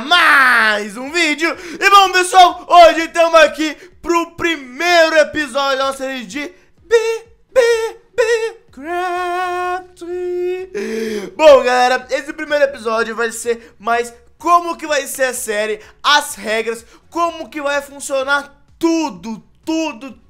mais um vídeo. E bom, pessoal, hoje estamos aqui pro primeiro episódio da série de BBB Craft. Bom, galera, esse primeiro episódio vai ser mais como que vai ser a série, as regras, como que vai funcionar tudo, tudo,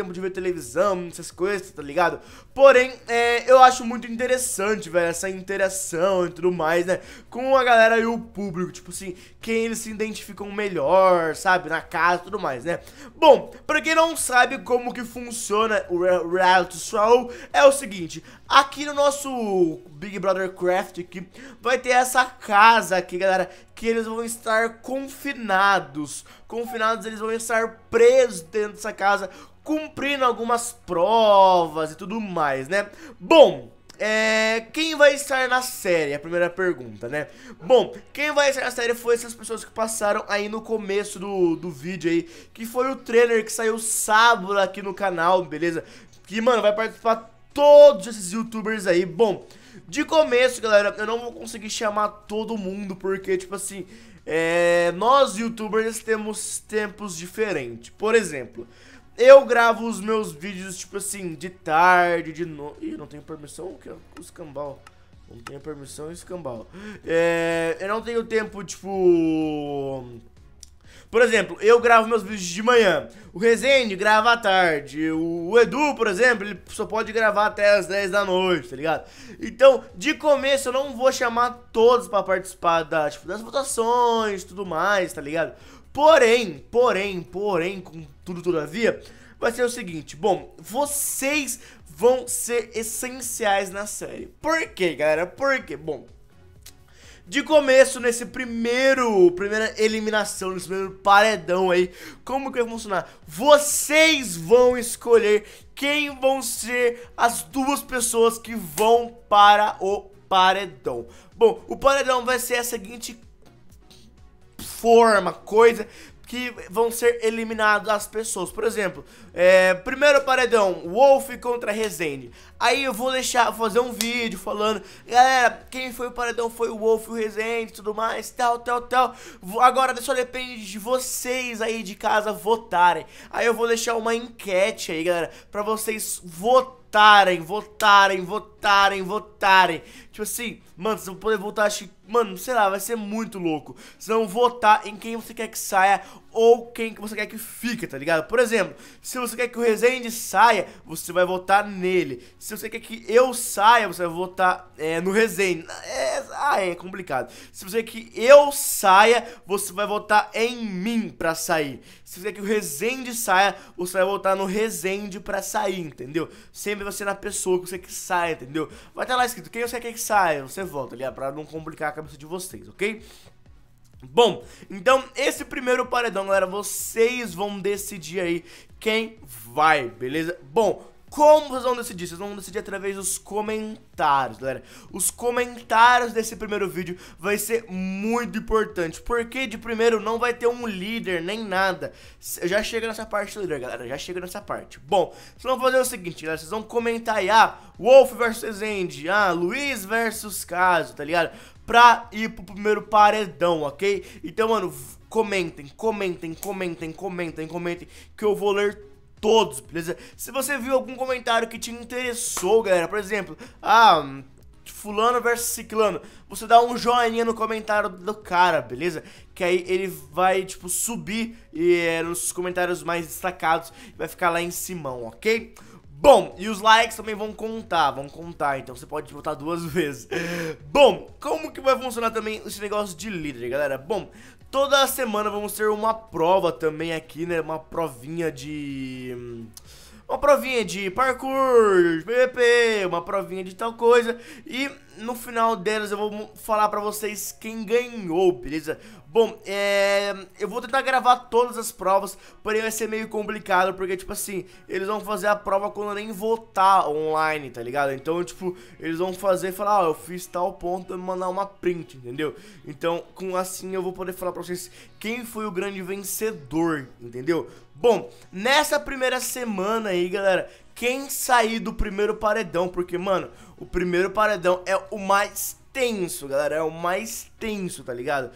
tempo de ver televisão, essas coisas, tá ligado? Porém, é, eu acho muito interessante, velho, essa interação e tudo mais, né? Com a galera e o público, tipo assim, quem eles se identificam melhor, sabe? Na casa e tudo mais, né? Bom, pra quem não sabe como que funciona o reality show, é o seguinte, aqui no nosso Big Brother Craft aqui, vai ter essa casa aqui, galera, que eles vão estar confinados confinados, eles vão estar presos dentro dessa casa, cumprindo algumas provas e tudo mais, né? Bom, é, quem vai estar na série? É a primeira pergunta, né? Bom, quem vai estar na série foi essas pessoas que passaram aí no começo do, do vídeo aí, que foi o trailer que saiu sábado aqui no canal, beleza? Que, mano, vai participar todos esses youtubers aí. Bom, de começo, galera, eu não vou conseguir chamar todo mundo, porque, tipo assim, é, nós, youtubers, temos tempos diferentes. Por exemplo, eu gravo os meus vídeos, tipo assim, de tarde, de noite. Ih, não tenho permissão? O que? O escambau. Não tenho permissão, escambau. É, eu não tenho tempo, tipo. Por exemplo, eu gravo meus vídeos de manhã, o Rezende grava à tarde, o Edu, por exemplo, ele só pode gravar até as 10 da noite, tá ligado? Então, de começo eu não vou chamar todos para participar da, tipo, das votações, tudo mais, tá ligado? Porém, porém, porém, com tudo todavia, vai ser o seguinte, bom, vocês vão ser essenciais na série. Por quê, galera? Por quê? Bom, de começo nesse primeiro, primeira eliminação, nesse primeiro paredão aí, como que vai funcionar? Vocês vão escolher quem vão ser as duas pessoas que vão para o paredão. Bom, o paredão vai ser a seguinte forma, coisa que vão ser eliminadas as pessoas. Por exemplo, é, primeiro paredão, Wolf contra Rezende. Aí eu vou deixar, fazer um vídeo falando, galera, quem foi o paredão foi o Wolf, o Rezende, tudo mais, tal, tal, tal. Agora só depende de vocês aí de casa votarem. Aí eu vou deixar uma enquete aí, galera, pra vocês votarem, votarem, votarem, votarem. Tipo assim, mano, vocês vão poder votar, acho que, mano, sei lá, vai ser muito louco. vocês não votar em quem você quer que saia ou quem que você quer que fique, tá ligado? Por exemplo, se você quer que o Rezende saia, você vai votar nele. Se você quer que eu saia, você vai votar é, no Resende. É, ah, é complicado. Se você quer que eu saia, você vai votar em mim pra sair. Se você quer que o Resende saia, você vai votar no Resende pra sair, entendeu? Sempre vai ser na pessoa que você quer que saia, entendeu? Vai estar tá lá escrito quem você quer que saia, você vota, ali, pra não complicar a cabeça de vocês, ok? Bom, então esse primeiro paredão, galera, vocês vão decidir aí quem vai, beleza? Bom, como vocês vão decidir? Vocês vão decidir através dos comentários, galera. Os comentários desse primeiro vídeo vai ser muito importante, porque de primeiro não vai ter um líder nem nada. Já chega nessa parte do líder, galera, já chega nessa parte. Bom, vocês vão fazer o seguinte, galera, vocês vão comentar aí, ah, Wolf versus Andy, ah, Luiz versus Caso, tá ligado? Pra ir pro primeiro paredão, ok? Então, mano, comentem, comentem, comentem, comentem, comentem, que eu vou ler todos, beleza? Se você viu algum comentário que te interessou, galera, por exemplo, ah, fulano versus ciclano, você dá um joinha no comentário do cara, beleza? Que aí ele vai, tipo, subir e, é, nos comentários mais destacados vai ficar lá em cima, ok? Bom, e os likes também vão contar, vão contar, então você pode votar duas vezes. Bom, como que vai funcionar também esse negócio de líder, galera? Bom, toda semana vamos ter uma prova também aqui, né? Uma provinha de... Uma provinha de parkour, de PVP, uma provinha de tal coisa. E no final delas eu vou falar pra vocês quem ganhou, beleza? Bom, é... eu vou tentar gravar todas as provas, porém vai ser meio complicado, porque, tipo assim, eles vão fazer a prova quando eu nem votar tá online, tá ligado? Então, tipo, eles vão fazer e falar, ó, ah, eu fiz tal ponto e mandar uma print, entendeu? Então, com assim eu vou poder falar pra vocês quem foi o grande vencedor, entendeu? Bom, nessa primeira semana aí, galera, quem sair do primeiro paredão, porque, mano, o primeiro paredão é o mais tenso, galera, é o mais tenso, tá ligado?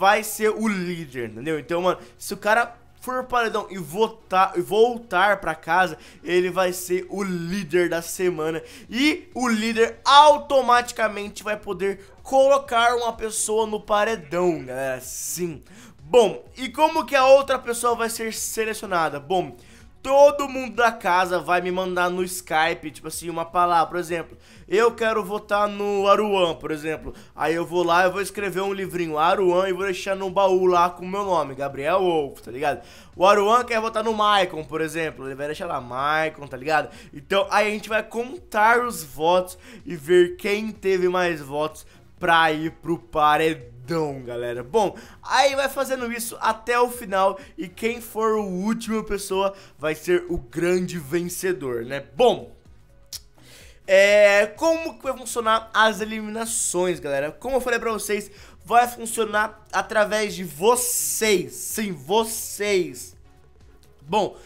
vai ser o líder, entendeu? Então, mano, se o cara for paredão e votar e voltar para casa, ele vai ser o líder da semana e o líder automaticamente vai poder colocar uma pessoa no paredão, galera. Sim. Bom, e como que a outra pessoa vai ser selecionada? Bom, todo mundo da casa vai me mandar no Skype, tipo assim, uma palavra, por exemplo, eu quero votar no Aruan, por exemplo. Aí eu vou lá, eu vou escrever um livrinho Aruan e vou deixar no baú lá com o meu nome, Gabriel Wolf, tá ligado? O Aruan quer votar no Maicon, por exemplo, ele vai deixar lá Maicon, tá ligado? Então aí a gente vai contar os votos e ver quem teve mais votos pra ir pro paredão rapidão, galera. Bom, aí vai fazendo isso até o final e quem for o último pessoa vai ser o grande vencedor, né? Bom, é, como que vai funcionar as eliminações, galera? Como eu falei pra vocês, vai funcionar através de vocês, sim, vocês. Bom,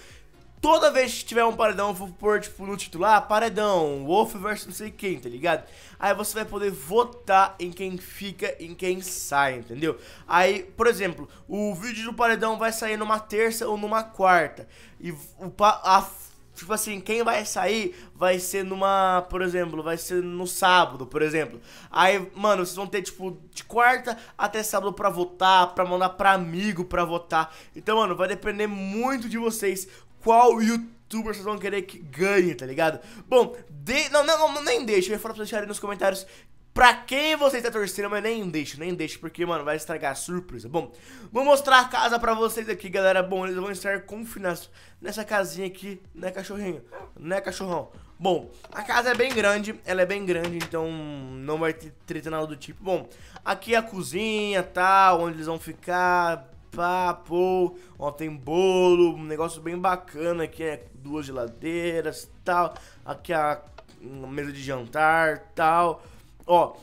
toda vez que tiver um paredão, eu vou pôr, tipo, no titular, ah, paredão, Wolf versus não sei quem, tá ligado? Aí você vai poder votar em quem fica em quem sai, entendeu? Aí, por exemplo, o vídeo do paredão vai sair numa terça ou numa quarta. E o a Tipo assim, quem vai sair vai ser numa, por exemplo, vai ser no sábado, por exemplo. Aí, mano, vocês vão ter, tipo, de quarta até sábado pra votar, pra mandar pra amigo pra votar. Então, mano, vai depender muito de vocês qual youtuber vocês vão querer que ganhe, tá ligado? Bom, de... não, não, não, nem deixa, eu ia falar pra vocês deixarem nos comentários Pra quem vocês tá torcendo, mas nem deixe, nem deixe, porque, mano, vai estragar a surpresa. Bom, vou mostrar a casa pra vocês aqui, galera. Bom, eles vão estar confinados nessa casinha aqui, né, cachorrinho? Né, cachorrão? Bom, a casa é bem grande, ela é bem grande, então não vai ter treta nada do tipo. Bom, aqui é a cozinha, tal, tá, onde eles vão ficar, papo. Ó, tem bolo, um negócio bem bacana aqui, né? Duas geladeiras, tal. Aqui a mesa de jantar, tal. Ó,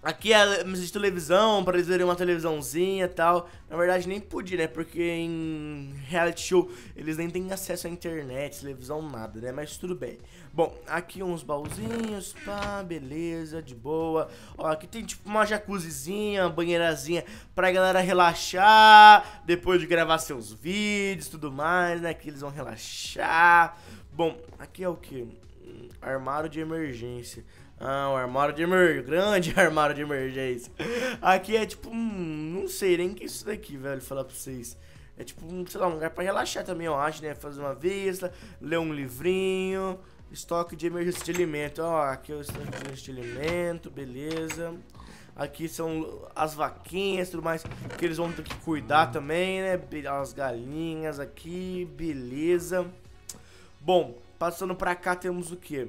Aqui é mesa de televisão, para eles verem uma televisãozinha e tal. Na verdade, nem pude, né? Porque em reality show eles nem têm acesso à internet, televisão, nada, né? Mas tudo bem. Bom, aqui uns baúzinhos, pá, beleza, de boa. Ó, aqui tem tipo uma jacuzzizinha, uma banheirazinha pra galera relaxar. Depois de gravar seus vídeos tudo mais, né? Que eles vão relaxar. Bom, aqui é o que? Hum, armário de emergência. Ah, o armário de emergência. Grande armário de emergência. Aqui é tipo um. Não sei nem o que é isso daqui, velho, falar pra vocês. É tipo um, sei lá, um lugar pra relaxar também, eu acho, né? Fazer uma vista, ler um livrinho. Estoque de emergência de alimento. Ó, aqui é o estoque de emergência de alimento, beleza. Aqui são as vaquinhas e tudo mais, que eles vão ter que cuidar também, né? As galinhas aqui, beleza. Bom, passando pra cá temos o que?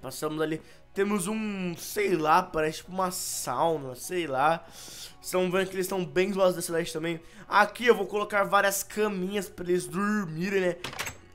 Passamos ali. Temos um, sei lá, parece tipo uma sauna, sei lá. são vendo que eles estão bem do lado da cidade também. Aqui eu vou colocar várias caminhas para eles dormirem, né?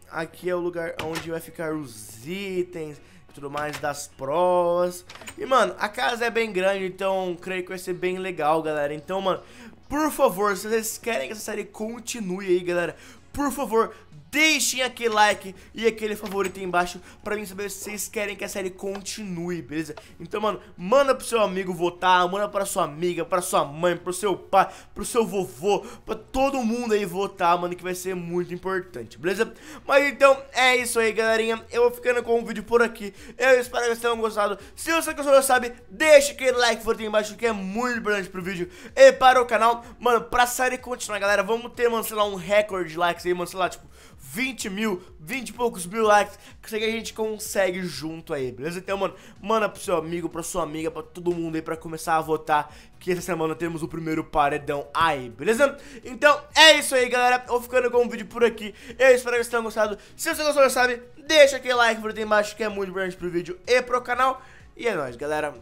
Aqui é o lugar onde vai ficar os itens e tudo mais das provas. E, mano, a casa é bem grande, então creio que vai ser bem legal, galera. Então, mano, por favor, se vocês querem que essa série continue aí, galera, por favor, Deixem aquele like e aquele favorito aí embaixo pra mim saber se vocês querem que a série continue, beleza? Então, mano, manda pro seu amigo votar, manda pra sua amiga, pra sua mãe, pro seu pai, pro seu vovô, pra todo mundo aí votar, mano, que vai ser muito importante, beleza? Mas então, é isso aí, galerinha. Eu vou ficando com o vídeo por aqui. Eu espero que vocês tenham gostado. Se você gostou, sabe, deixa aquele like favorito aí embaixo, que é muito importante pro vídeo e para o canal. Mano, pra série continuar, galera, vamos ter, mano, sei lá, um recorde de likes aí, mano, sei lá, tipo... 20 mil, 20 e poucos mil likes, que a gente consegue junto aí, beleza? Então, mano, manda pro seu amigo, pra sua amiga, pra todo mundo aí, pra começar a votar, que essa semana temos o primeiro paredão aí, beleza? Então, é isso aí, galera, vou ficando com o vídeo por aqui, eu espero que vocês tenham gostado, se você gostou, sabe, deixa aquele like por aqui embaixo, que é muito importante pro vídeo e pro canal, e é nóis, galera,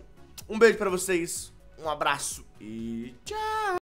um beijo pra vocês, um abraço e tchau!